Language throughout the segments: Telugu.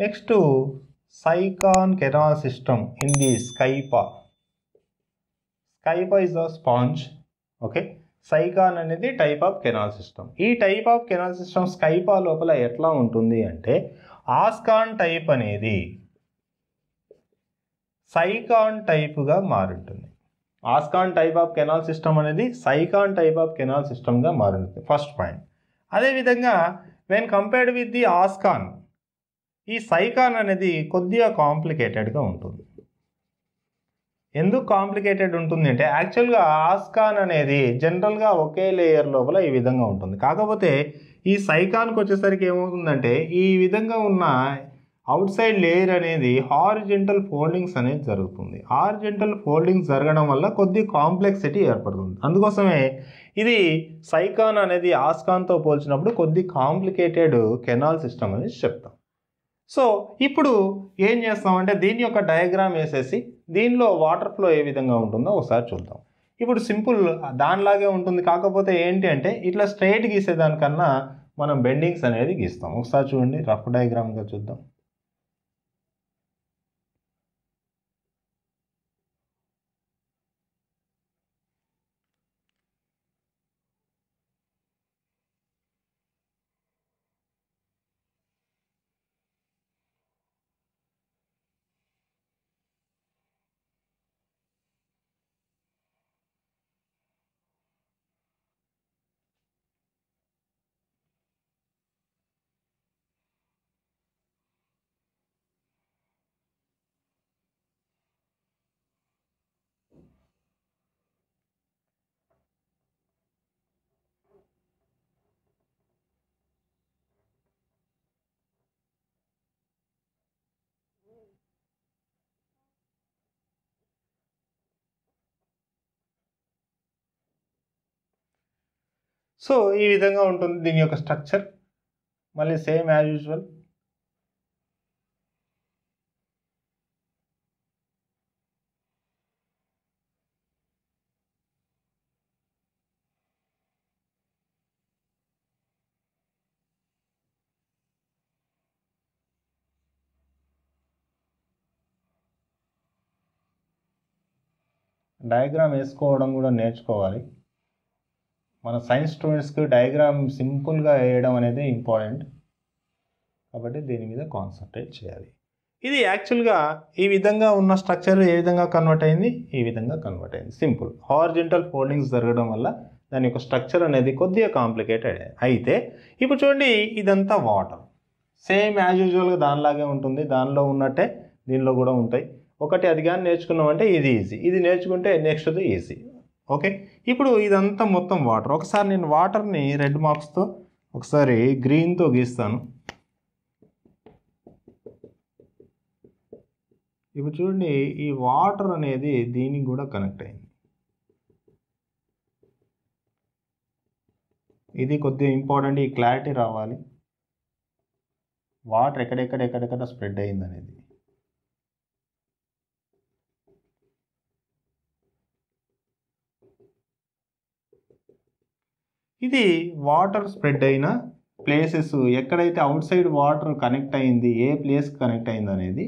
next sycon canal system in the Scypha Scypha is a sponge okay sycon అనేది టైప్ ఆఫ్ కెనాల్ సిస్టమ్ ఈ type of canal system Scypha లోపల ఎట్లా ఉంటుంది అంటే ఆస్కాన్ టైప్ అనేది సైకాన్ టైప్గా మారుంటుంది ascon type of canal system అనేది సైకాన్ టైప్ ఆఫ్ కెనాల్ సిస్టమ్గా మారుంటుంది ఫస్ట్ పాయింట్ అదేవిధంగా when compared with the ascon ఈ సైకాన్ అనేది కొద్దిగా కాంప్లికేటెడ్గా ఉంటుంది ఎందుకు కాంప్లికేటెడ్ ఉంటుంది అంటే యాక్చువల్గా ఆస్కాన్ అనేది జనరల్గా ఒకే లేయర్ లోపల ఈ విధంగా ఉంటుంది కాకపోతే ఈ సైకాన్కి వచ్చేసరికి ఏమవుతుందంటే ఈ విధంగా ఉన్న అవుట్ సైడ్ లేయర్ అనేది హారిజెంటల్ ఫోల్డింగ్స్ అనేది జరుగుతుంది హారిజెంటల్ ఫోల్డింగ్స్ జరగడం వల్ల కొద్ది కాంప్లెక్సిటీ ఏర్పడుతుంది అందుకోసమే ఇది సైకాన్ అనేది ఆస్కాన్తో పోల్చినప్పుడు కొద్ది కాంప్లికేటెడ్ కెనాల్ సిస్టమ్ అనేది చెప్తాం సో ఇప్పుడు ఏం చేస్తామంటే దీని యొక్క డయాగ్రామ్ వేసేసి దీనిలో వాటర్ ఫ్లో ఏ విధంగా ఉంటుందో ఒకసారి చూద్దాం ఇప్పుడు సింపుల్ దానిలాగే ఉంటుంది కాకపోతే ఏంటి అంటే ఇట్లా స్ట్రైట్ గీసేదానికన్నా మనం బెండింగ్స్ అనేది గీస్తాం ఒకసారి చూడండి రఫ్ డయాగ్రామ్గా చూద్దాం సో ఈ విధంగా ఉంటుంది దీని యొక్క స్ట్రక్చర్ మళ్ళీ సేమ్ యాజ్ యూజువల్ డయాగ్రామ్ వేసుకోవడం కూడా నేర్చుకోవాలి మన సైన్స్ స్టూడెంట్స్కి డయాగ్రామ్ సింపుల్గా వేయడం అనేది ఇంపార్టెంట్ కాబట్టి దీని మీద కాన్సన్ట్రేట్ చేయాలి ఇది యాక్చువల్గా ఈ విధంగా ఉన్న స్ట్రక్చర్ ఏ విధంగా కన్వర్ట్ అయింది ఈ విధంగా కన్వర్ట్ అయింది సింపుల్ హార్జెంటల్ ఫోల్డింగ్స్ జరగడం వల్ల దాని యొక్క స్ట్రక్చర్ అనేది కొద్దిగా కాంప్లికేటెడ్ అయితే ఇప్పుడు చూడండి ఇదంతా వాటర్ సేమ్ యాజ్ యూజువల్గా దానిలాగే ఉంటుంది దానిలో ఉన్నట్టే దీనిలో కూడా ఉంటాయి ఒకటి అది కానీ నేర్చుకున్నామంటే ఇది ఈజీ ఇది నేర్చుకుంటే నెక్స్ట్ది ఈజీ ఓకే ఇప్పుడు ఇదంతా మొత్తం వాటర్ ఒకసారి నేను వాటర్ని రెడ్ మార్క్స్తో ఒకసారి గ్రీన్తో గీస్తాను ఇప్పుడు చూడండి ఈ వాటర్ అనేది దీనికి కూడా కనెక్ట్ అయింది ఇది కొద్దిగా ఇంపార్టెంట్ ఈ క్లారిటీ రావాలి వాటర్ ఎక్కడెక్కడ ఎక్కడెక్కడ స్ప్రెడ్ అయింది అనేది ఇది వాటర్ స్ప్రెడ్ అయిన ప్లేసెస్ ఎక్కడైతే అవుట్ సైడ్ వాటర్ కనెక్ట్ అయింది ఏ ప్లేస్ కనెక్ట్ అయింది అనేది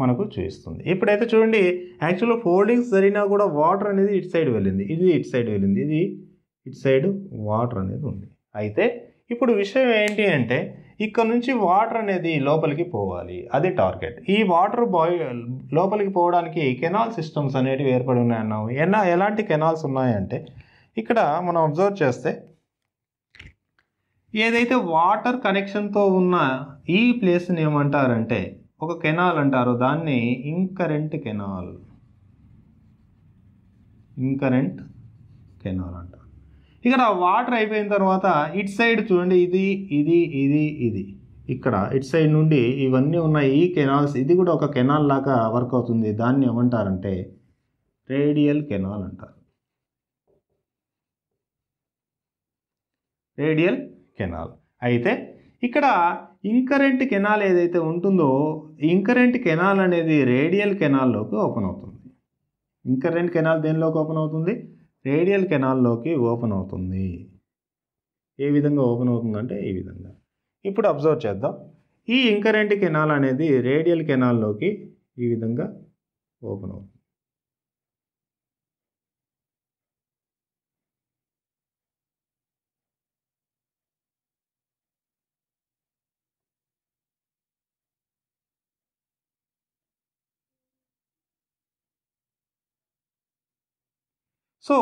మనకు చూపిస్తుంది ఇప్పుడైతే చూడండి యాక్చువల్గా ఫోల్డింగ్స్ జరిగినా కూడా వాటర్ అనేది ఇటు సైడ్ వెళ్ళింది ఇది ఇటు సైడ్ వెళ్ళింది ఇది ఇటు సైడ్ వాటర్ అనేది ఉంది అయితే ఇప్పుడు విషయం ఏంటి అంటే ఇక్కడ నుంచి వాటర్ అనేది లోపలికి పోవాలి అది టార్గెట్ ఈ వాటర్ బాయ్ లోపలికి పోవడానికి కెనాల్ సిస్టమ్స్ అనేటివి ఏర్పడి ఉన్నాయన్నాము ఎన్నా ఎలాంటి కెనాల్స్ ఉన్నాయంటే ఇక్కడ మనం అబ్జర్వ్ చేస్తే ఏదైతే వాటర్ కనెక్షన్తో ఉన్న ఈ ప్లేస్ని ఏమంటారంటే ఒక కెనాల్ అంటారు దాన్ని ఇంకరెంట్ కెనాల్ ఇంకరెంట్ కెనాల్ అంటారు ఇక్కడ వాటర్ అయిపోయిన తర్వాత ఇట్ సైడ్ చూడండి ఇది ఇది ఇది ఇది ఇక్కడ ఇట్ సైడ్ నుండి ఇవన్నీ ఉన్న ఈ కెనాల్స్ ఇది కూడా ఒక కెనాల్ లాగా వర్క్ అవుతుంది దాన్ని ఏమంటారంటే రేడియల్ కెనాల్ అంటారు రేడియల్ కెనాల్ అయితే ఇక్కడ ఇంకరెంట్ కెనాల్ ఏదైతే ఉంటుందో ఇంకరెంట్ కెనాల్ అనేది రేడియల్ కెనాల్లోకి ఓపెన్ అవుతుంది ఇంకరెంట్ కెనాల్ దేనిలోకి ఓపెన్ అవుతుంది రేడియల్ కెనాల్లోకి ఓపెన్ అవుతుంది ఏ విధంగా ఓపెన్ అవుతుందంటే ఈ విధంగా ఇప్పుడు అబ్జర్వ్ చేద్దాం ఈ ఇంకరెంట్ కెనాల్ అనేది రేడియల్ కెనాల్లోకి ఈ విధంగా ఓపెన్ అవుతుంది so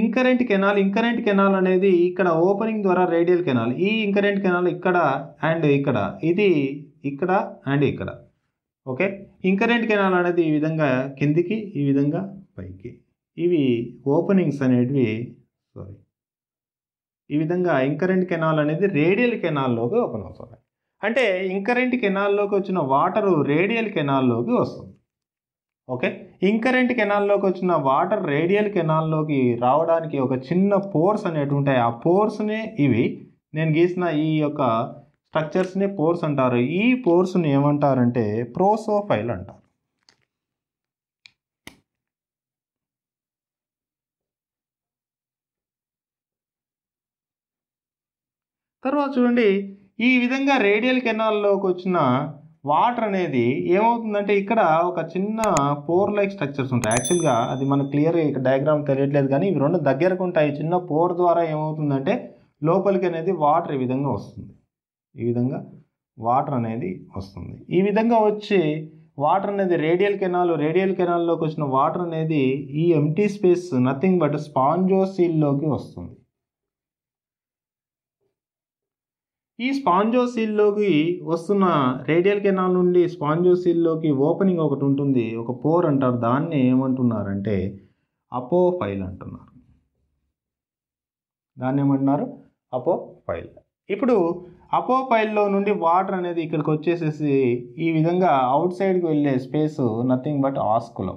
incurrent canal incurrent canal అనేది ఇక్కడ ఓపెనింగ్ ద్వారా రేడియల్ కెనాల్ ఈ ఇంకరెంట్ కెనాల్ ఇక్కడ అండ్ ఇక్కడ ఇది ఇక్కడ అండ్ ఇక్కడ ఓకే ఇంకరెంట్ కెనాల్ అనేది ఈ విధంగా కిందికి ఈ విధంగా పైకి ఇవి ఓపెనింగ్స్ అనేటివి సారీ ఈ విధంగా ఇంకరెంట్ కెనాల్ అనేది రేడియల్ కెనాల్లోకి ఓపెన్ అవుతుంది అంటే ఇంకరెంట్ కెనాల్లోకి వచ్చిన వాటరు రేడియల్ కెనాల్లోకి వస్తుంది ఓకే ఇంకరెంట్ కెనాల్లోకి వచ్చిన వాటర్ రేడియల్ కెనాల్లోకి రావడానికి ఒక చిన్న పోర్స్ అనేటివి ఉంటాయి ఆ పోర్స్నే ఇవి నేను గీసిన ఈ యొక్క స్ట్రక్చర్స్ని పోర్స్ అంటారు ఈ పోర్స్ని ఏమంటారంటే ప్రోసోఫైల్ అంటారు తర్వాత చూడండి ఈ విధంగా రేడియల్ కెనాల్లోకి వచ్చిన వాటర్ అనేది ఏమవుతుందంటే ఇక్కడ ఒక చిన్న పోర్ లైక్ స్ట్రక్చర్స్ ఉంటాయి యాక్చువల్గా అది మనకు క్లియర్ ఇక్కడ డయాగ్రామ్ తెలియట్లేదు కానీ ఇవి రెండు దగ్గరకు ఉంటాయి చిన్న పోర్ ద్వారా ఏమవుతుందంటే లోపలికి అనేది వాటర్ ఈ విధంగా వస్తుంది ఈ విధంగా వాటర్ అనేది వస్తుంది ఈ విధంగా వచ్చి వాటర్ అనేది రేడియల్ కెనాల్ రేడియల్ కెనాల్లోకి వచ్చిన వాటర్ అనేది ఈ ఎంటీ స్పేస్ నథింగ్ బట్ స్పాంజోసీల్లోకి వస్తుంది ఈ స్పాంజోసీల్లోకి వస్తున్న రేడియల్ కెనాల్ నుండి స్పాంజోసీల్లోకి ఓపెనింగ్ ఒకటి ఉంటుంది ఒక పోర్ అంటారు దాన్ని ఏమంటున్నారంటే అపో ఫైల్ అంటున్నారు దాన్ని ఏమంటున్నారు అపో ఫైల్ ఇప్పుడు అపో ఫైల్లో నుండి వాటర్ అనేది ఇక్కడికి వచ్చేసేసి ఈ విధంగా అవుట్ సైడ్కి వెళ్ళే space nothing but osculum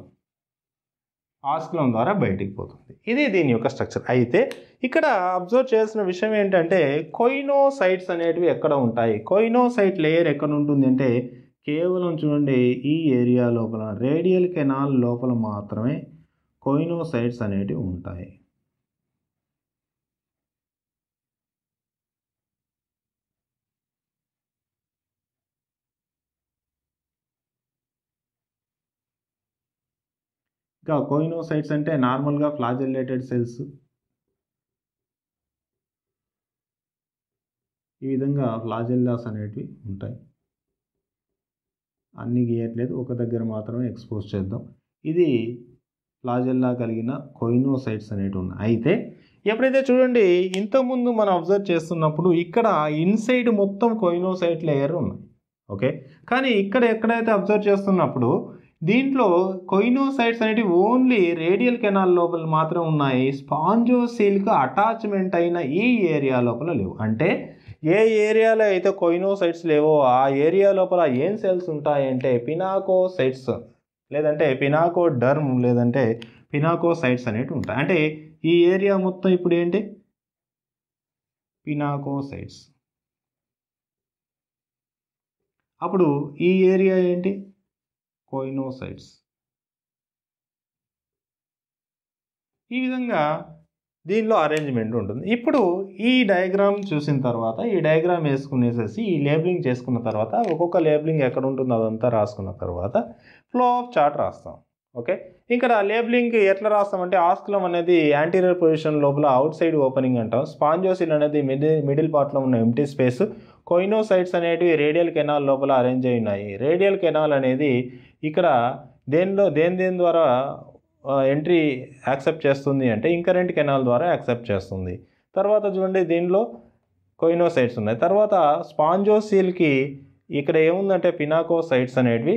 osculum ద్వారా బయటికి పోతుంది ఇది దీని యొక్క స్ట్రక్చర్ అయితే ఇక్కడ అబ్జర్వ్ చేసిన విషయం ఏంటంటే కొయినోసైట్స్ అనేటివి ఎక్కడ ఉంటాయి సైట్ లేయర్ ఎక్కడ ఉంటుంది అంటే కేవలం చూడండి ఈ ఏరియా లోపల రేడియల్ కెనాల్ లోపల మాత్రమే సైట్స్ అనేటివి ఉంటాయి ఇంకా కోయినోసైట్స్ అంటే నార్మల్గా ఫ్లాజిలేటెడ్ సెల్స్ ఈ విధంగా ఫ్లాజెల్లాస్ అనేటివి ఉంటాయి అన్నీ గీయట్లేదు ఒక దగ్గర మాత్రమే ఎక్స్పోజ్ చేద్దాం ఇది ఫ్లాజెల్లా కలిగిన కొయినోసైట్స్ అనేటివి ఉన్నాయి అయితే ఎప్పుడైతే చూడండి ఇంతకుముందు మనం అబ్జర్వ్ చేస్తున్నప్పుడు ఇక్కడ ఇన్సైడ్ మొత్తం కొయినోసైట్ లేయర్ ఉన్నాయి ఓకే కానీ ఇక్కడ ఎక్కడైతే అబ్జర్వ్ చేస్తున్నప్పుడు దీంట్లో కొయినోసైట్స్ అనేటివి ఓన్లీ రేడియల్ కెనాల్ లోపల మాత్రం ఉన్నాయి స్పాంజోసీల్కి అటాచ్మెంట్ అయిన ఈ ఏరియా లోపల లేవు అంటే ఏ ఏరియాలో అయితే సైట్స్ లేవో ఆ ఏరియా లోపల ఏం సెల్స్ ఉంటాయంటే పినాకో సైట్స్ లేదంటే పినాకో డర్మ్ లేదంటే పినాకో సైట్స్ అనేవి ఉంటాయి అంటే ఈ ఏరియా మొత్తం ఇప్పుడు ఏంటి పినాకో సైట్స్ అప్పుడు ఈ ఏరియా ఏంటి కోయినో సైట్స్ ఈ విధంగా దీనిలో అరేంజ్మెంట్ ఉంటుంది ఇప్పుడు ఈ డయాగ్రామ్ చూసిన తర్వాత ఈ డయాగ్రామ్ వేసుకునేసేసి ఈ లేబులింగ్ చేసుకున్న తర్వాత ఒక్కొక్క లేబులింగ్ ఎక్కడ ఉంటుందో అదంతా రాసుకున్న తర్వాత ఫ్లో ఆఫ్ చార్ట్ రాస్తాం ఓకే ఇక్కడ లేబులింగ్ ఎట్లా రాస్తామంటే ఆస్కులం అనేది యాంటీరియర్ పొజిషన్ లోపల అవుట్ సైడ్ ఓపెనింగ్ అంటాం స్పాంజోసిల్ అనేది మిడిల్ మిడిల్ పార్ట్లో ఉన్న ఎంటీ స్పేస్ కొయినోసైట్స్ అనేటివి రేడియల్ కెనాల్ లోపల అరేంజ్ అయి ఉన్నాయి రేడియల్ కెనాల్ అనేది ఇక్కడ దేనిలో దేని దేని ద్వారా ఎంట్రీ యాక్సెప్ట్ చేస్తుంది అంటే ఇంకరెంట్ కెనాల్ ద్వారా యాక్సెప్ట్ చేస్తుంది తర్వాత చూడండి దీనిలో కొయినోసైట్స్ ఉన్నాయి తర్వాత స్పాంజోసీల్కి ఇక్కడ ఏముందంటే పినాకోసైట్స్ అనేటివి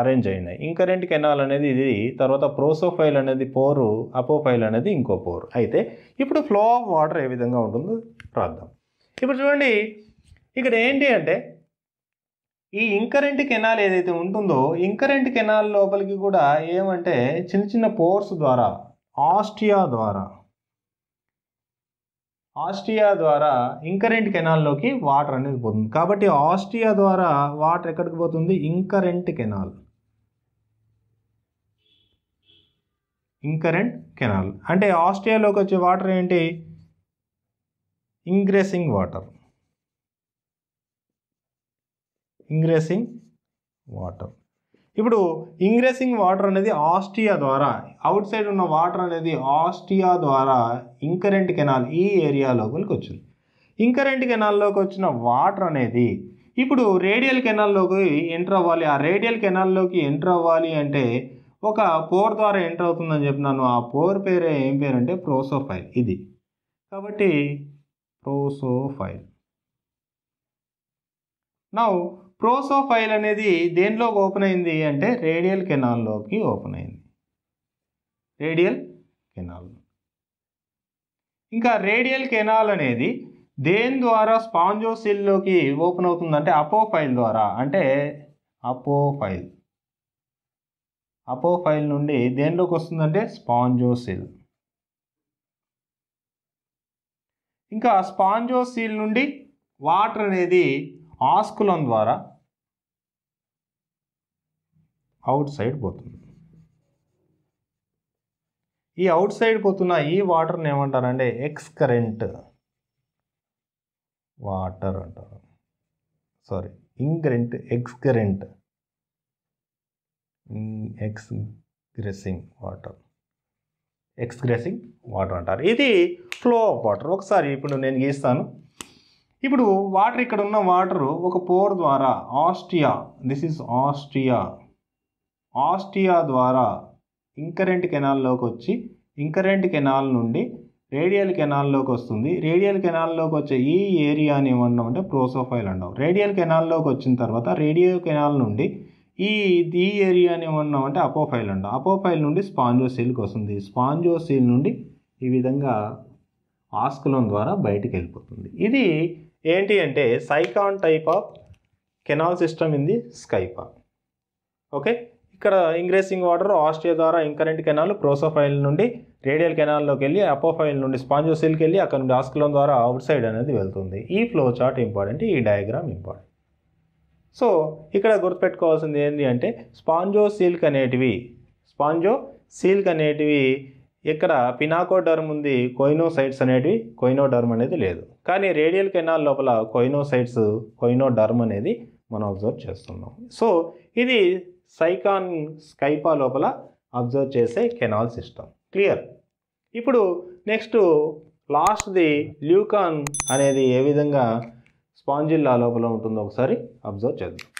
అరేంజ్ అయినాయి ఇంకరెంట్ కెనాల్ అనేది ఇది తర్వాత ప్రోసోఫైల్ అనేది పోరు అపోఫైల్ అనేది ఇంకో పోరు అయితే ఇప్పుడు ఫ్లో ఆఫ్ వాటర్ ఏ విధంగా ఉంటుందో రాద్దాం ఇప్పుడు చూడండి ఇక్కడ ఏంటి అంటే ఈ ఇంకరెంట్ కెనాల్ ఏదైతే ఉంటుందో ఇంకరెంట్ కెనాల్ లోపలికి కూడా ఏమంటే చిన్న చిన్న పోర్స్ ద్వారా ఆస్ట్రియా ద్వారా ఆస్ట్రియా ద్వారా ఇంకరెంట్ కెనాల్లోకి వాటర్ అనేది పోతుంది కాబట్టి ఆస్ట్రియా ద్వారా వాటర్ ఎక్కడికి పోతుంది ఇంకరెంట్ కెనాల్ ఇంకరెంట్ కెనాల్ అంటే ఆస్ట్రియాలోకి వచ్చే వాటర్ ఏంటి ఇంగ్రెసింగ్ వాటర్ ఇంగ్రేసింగ్ వాటర్ ఇప్పుడు ఇంగ్రేసింగ్ వాటర్ అనేది ఆస్ట్రియా ద్వారా అవుట్ సైడ్ ఉన్న వాటర్ అనేది ఆస్ట్రియా ద్వారా ఇంకరెంట్ కెనాల్ ఈ ఏరియా లోపలికి వచ్చింది ఇంకరెంట్ కెనాల్లోకి వచ్చిన వాటర్ అనేది ఇప్పుడు రేడియల్ కెనాల్లోకి ఎంటర్ అవ్వాలి ఆ రేడియల్ కెనాల్లోకి ఎంటర్ అవ్వాలి అంటే ఒక పోర్ ద్వారా ఎంటర్ అవుతుందని చెప్పినాను ఆ పోర్ పేరే ఏం పేరు అంటే ప్రోసోఫైల్ ఇది కాబట్టి ప్రోసోఫైల్ నౌ ప్రోసోఫైల్ అనేది దేనిలోకి ఓపెన్ అయింది అంటే రేడియల్ కెనాల్లోకి ఓపెన్ అయింది రేడియల్ కెనాల్ ఇంకా రేడియల్ కెనాల్ అనేది దేని ద్వారా స్పాంజోసిల్లోకి ఓపెన్ అవుతుందంటే అపోఫైల్ ద్వారా అంటే అపోఫైల్ అపోఫైల్ నుండి దేనిలోకి వస్తుందంటే స్పాంజోసిల్ ఇంకా స్పాంజోసిల్ నుండి వాటర్ అనేది ఆస్కులం ద్వారా అవుట్ సైడ్ పోతుంది ఈ అవుట్ సైడ్ పోతున్న ఈ వాటర్ని ఏమంటారంటే కరెంట్ వాటర్ అంటారు sorry incurrent excurrent egressing water egressing water అంటారు ఇది ఫ్లో ఆఫ్ వాటర్ ఒకసారి ఇప్పుడు నేను గీస్తాను ఇప్పుడు వాటర్ ఇక్కడ ఉన్న వాటర్ ఒక పోర్ ద్వారా ostia this is ostia ostia ద్వారా ఇంకరెంట్ కెనాల్లోకి వచ్చి ఇంకరెంట్ కెనాల్ నుండి రేడియల్ కెనాల్లోకి వస్తుంది రేడియల్ కెనాల్లోకి వచ్చే ఈ ఏరియాని ఏమన్నా అంటే ప్రోసోఫైల్ అంటాం రేడియల్ కెనాల్లోకి వచ్చిన తర్వాత రేడియో కెనాల్ నుండి ఈ ఈ ఏరియాని ఏమన్నాం అంటే అపోఫైల్ అంటాం అపోఫైల్ నుండి స్పాంజోసీల్కి వస్తుంది స్పాంజోసీల్ నుండి ఈ విధంగా ఆస్కులం ద్వారా బయటకు వెళ్ళిపోతుంది ఇది ఏంటి అంటే sycon type of canal system in the Scypha okay ఇక్కడ ఇంగ్రేసింగ్ వాటర్ ఆస్ట్రియా ద్వారా ఇంకరెంట్ కెనాల్ ప్రోసోఫైల్ నుండి రేడియల్ కెనాల్లోకి వెళ్ళి అపోఫైల్ నుండి స్పాంజోసిల్కి వెళ్ళి అక్కడ నుండి ఆస్కలం ద్వారా అవుట్ సైడ్ అనేది వెళ్తుంది ఈ ఫ్లో చార్ట్ ఇంపార్టెంట్ ఈ డయాగ్రామ్ ఇంపార్టెంట్ సో ఇక్కడ గుర్తుపెట్టుకోవాల్సింది ఏంటి అంటే స్పాంజో సిల్క్ అనేటివి స్పాంజో సీల్క్ అనేటివి ఇక్కడ పినాకోడర్మ్ ఉంది కొయినోసైట్స్ అనేటివి కొయినోడర్మ్ అనేది లేదు కానీ రేడియల్ కెనాల్ లోపల కొయినోసైట్స్ కొయినోడర్మ్ అనేది మనం అబ్జర్వ్ చేస్తున్నాం సో ఇది సైకాన్ స్కైపా లోపల అబ్జర్వ్ చేసే కెనాల్ సిస్టమ్ క్లియర్ ఇప్పుడు నెక్స్ట్ లాస్ట్ది ల్యూకాన్ అనేది ఏ విధంగా స్పాంజిల్లా లోపల ఉంటుందో ఒకసారి అబ్జర్వ్ చేద్దాం